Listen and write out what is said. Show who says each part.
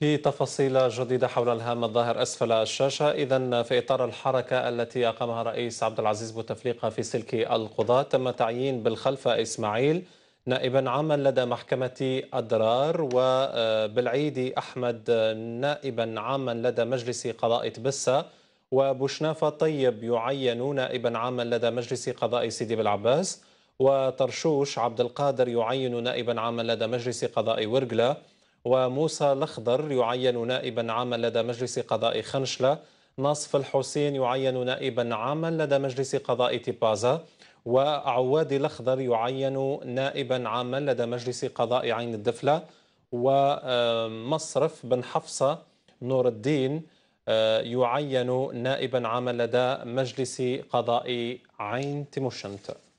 Speaker 1: في تفاصيل جديدة حول الهام الظاهر أسفل الشاشة إذا في إطار الحركة التي أقامها رئيس عبد العزيز بوتفليقة في سلك القضاة تم تعيين بالخلفة إسماعيل نائبا عاما لدى محكمة أدرار وبالعيدي أحمد نائبا عاما لدى مجلس قضاء تبسة وبوشنافة طيب يعين نائبا عاما لدى مجلس قضاء سيدي بالعباس وطرشوش عبد القادر يعين نائبا عاما لدى مجلس قضاء ورقلة وموسى الأخضر يعين نائبا عاما لدى مجلس قضاء خنشلة ناصف الحسين يعين نائبا عاما لدى مجلس قضاء تيبازا وعواد الأخضر يعين نائبا عاما لدى مجلس قضاء عين الدفلة ومصرف بن حفصة نور الدين آه، يعين نائبا عاما لدى مجلس قضاء عين تيموشنت